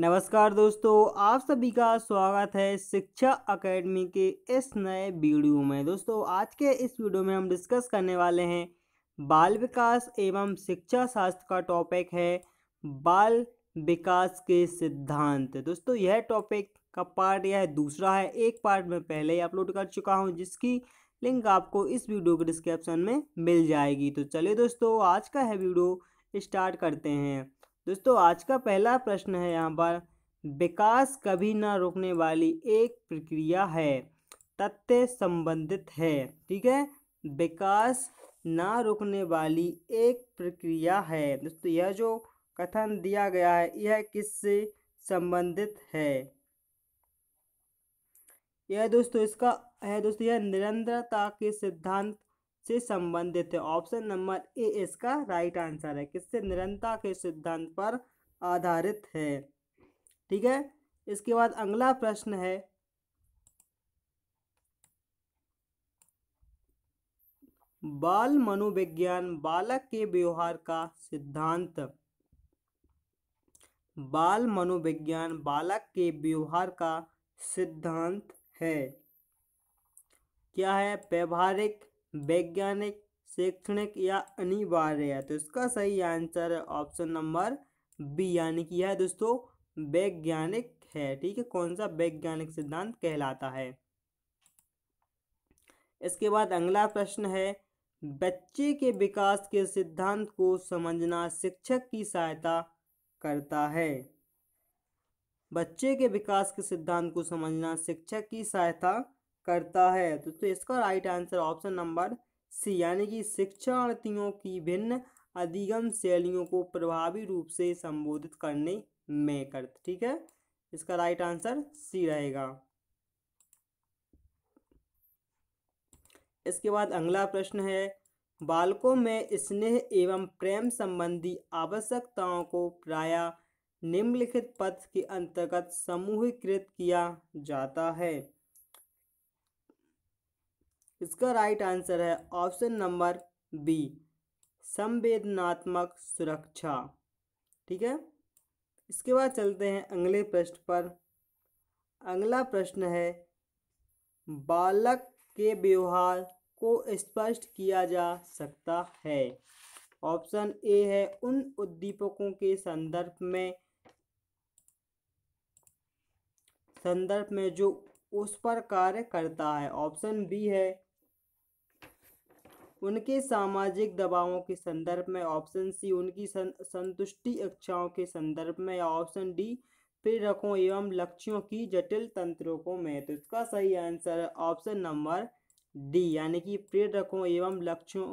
नमस्कार दोस्तों आप सभी का स्वागत है शिक्षा अकेडमी के इस नए वीडियो में दोस्तों आज के इस वीडियो में हम डिस्कस करने वाले हैं बाल विकास एवं शिक्षा शास्त्र का टॉपिक है बाल विकास के सिद्धांत दोस्तों यह टॉपिक का पार्ट यह दूसरा है एक पार्ट में पहले ही अपलोड कर चुका हूँ जिसकी लिंक आपको इस वीडियो के डिस्क्रिप्शन में मिल जाएगी तो चलिए दोस्तों आज का है वीडियो स्टार्ट करते हैं दोस्तों आज का पहला प्रश्न है यहाँ पर विकास कभी ना रोकने वाली एक प्रक्रिया है तथ्य संबंधित है ठीक है विकास ना रुकने वाली एक प्रक्रिया है दोस्तों यह जो कथन दिया गया है यह किससे संबंधित है यह दोस्तों इसका है दोस्तों यह निरंतरता के सिद्धांत से संबंधित है ऑप्शन नंबर ए इसका राइट आंसर है किससे निरंतरता के सिद्धांत पर आधारित है ठीक है इसके बाद अगला प्रश्न है बाल मनोविज्ञान बालक के व्यवहार का सिद्धांत बाल मनोविज्ञान बालक के व्यवहार का सिद्धांत है क्या है व्यवहारिक वैज्ञानिक शैक्षणिक या अनिवार्य है तो इसका सही आंसर है ऑप्शन नंबर बी यानी कि यह दोस्तों वैज्ञानिक है ठीक है कौन सा वैज्ञानिक सिद्धांत कहलाता है इसके बाद अगला प्रश्न है बच्चे के विकास के सिद्धांत को समझना शिक्षक की सहायता करता है बच्चे के विकास के सिद्धांत को समझना शिक्षक की सहायता करता है दोस्तों तो इसका right answer option number C यानी कि शिक्षार्थियों की भिन्न अधिगम शैलियों को प्रभावी रूप से संबोधित करने में कर ठीक है इसका राइट आंसर सी रहेगा इसके बाद अगला प्रश्न है बालकों में स्नेह एवं प्रेम संबंधी आवश्यकताओं को प्राय निम्नलिखित पथ के अंतर्गत समूहीकृत किया जाता है इसका राइट आंसर है ऑप्शन नंबर बी संवेदनात्मक सुरक्षा ठीक है इसके बाद चलते हैं अगले प्रश्न पर अगला प्रश्न है बालक के व्यवहार को स्पष्ट किया जा सकता है ऑप्शन ए है उन उद्दीपकों के संदर्भ में संदर्भ में जो उस पर कार्य करता है ऑप्शन बी है उनके सामाजिक दबावों के संदर्भ में ऑप्शन सी उनकी सं संतुष्टि इच्छाओं के संदर्भ में या ऑप्शन डी प्रेरकों एवं लक्ष्यों की जटिल तंत्रों में तो इसका सही आंसर ऑप्शन नंबर डी यानी कि प्रेरकों एवं लक्ष्यों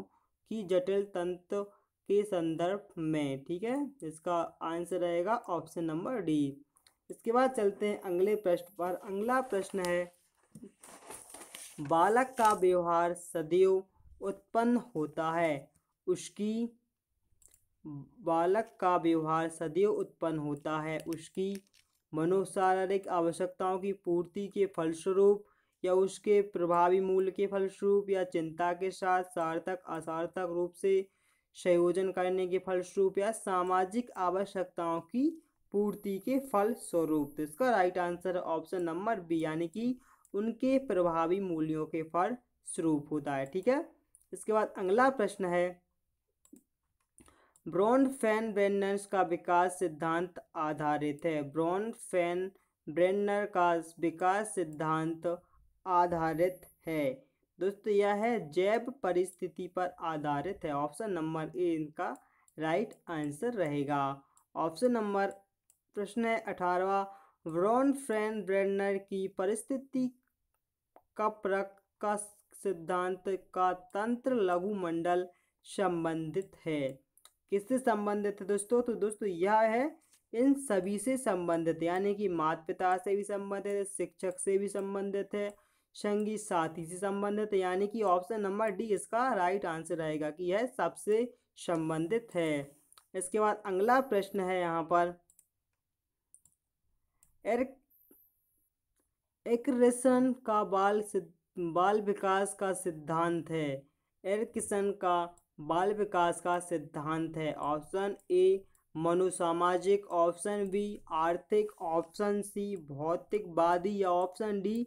की जटिल तंत्र के संदर्भ में ठीक है इसका आंसर रहेगा ऑप्शन नंबर डी इसके बाद चलते हैं अगले प्रश्न पर अगला प्रश्न है बालक का व्यवहार सदैव उत्पन्न होता है उसकी बालक का व्यवहार सदैव उत्पन्न होता है उसकी मनोशारीरिक आवश्यकताओं की पूर्ति के फलस्वरूप या उसके प्रभावी मूल्य के फलस्वरूप या चिंता के साथ सार्थक असार्थक रूप से संयोजन करने के फलस्वरूप या सामाजिक आवश्यकताओं की पूर्ति के फलस्वरूप तो इसका right answer option number B यानी कि उनके प्रभावी मूल्यों के फल स्वरूप होता है ठीक है इसके बाद अगला प्रश्न है ब्रॉन फैन ब्रेनर का विकास सिद्धांत आधारित है ब्रॉन फैन ब्रेनर का विकास सिद्धांत आधारित है दोस्तों यह है जैव परिस्थिति पर आधारित है ऑप्शन नंबर ए इनका राइट आंसर रहेगा ऑप्शन नंबर प्रश्न है अठारवा ब्रॉन फैन ब्रेनर की परिस्थिति कपरक का सिद्धांत का तंत्र लघु मंडल संबंधित है किससे संबंधित है दोस्तों तो दोस्तों यह है इन सभी से संबंधित यानी कि माता पिता से भी संबंधित है शिक्षक से भी संबंधित है संगी साथी से संबंधित है यानी कि ऑप्शन नंबर डी इसका राइट आंसर रहेगा कि यह सबसे संबंधित है इसके बाद अगला प्रश्न है यहाँ पर एर का बाल सिद्ध बाल विकास का सिद्धांत है एरकिसन का बाल विकास का सिद्धांत है ऑप्शन ए मनोसामाजिक ऑप्शन बी आर्थिक ऑप्शन सी भौतिकवादी या ऑप्शन डी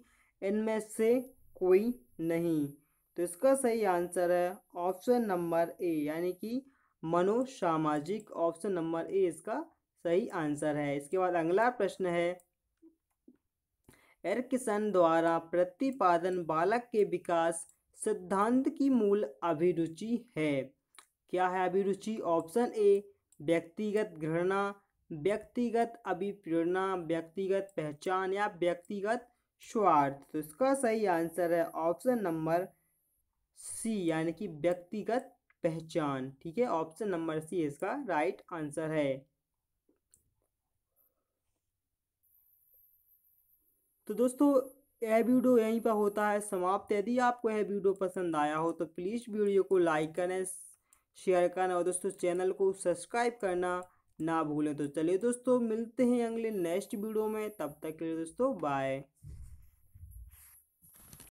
इनमें से कोई नहीं तो इसका सही आंसर है ऑप्शन नंबर ए यानी कि मनोसामाजिक ऑप्शन नंबर ए इसका सही आंसर है इसके बाद अगला प्रश्न है एर्कसन द्वारा प्रतिपादन बालक के विकास सिद्धांत की मूल अभिरुचि है क्या है अभिरुचि ऑप्शन ए व्यक्तिगत घृणा व्यक्तिगत अभिप्रेरणा व्यक्तिगत पहचान या व्यक्तिगत स्वार्थ तो इसका सही आंसर है ऑप्शन नंबर सी यानी कि व्यक्तिगत पहचान ठीक है ऑप्शन नंबर सी इसका राइट आंसर है तो दोस्तों यह वीडियो यहीं पर होता है समाप्त यदि आपको यह वीडियो पसंद आया हो तो प्लीज़ वीडियो को लाइक करें शेयर करना और दोस्तों चैनल को सब्सक्राइब करना ना भूलें तो चलिए दोस्तों मिलते हैं अगले नेक्स्ट वीडियो में तब तक के लिए दोस्तों बाय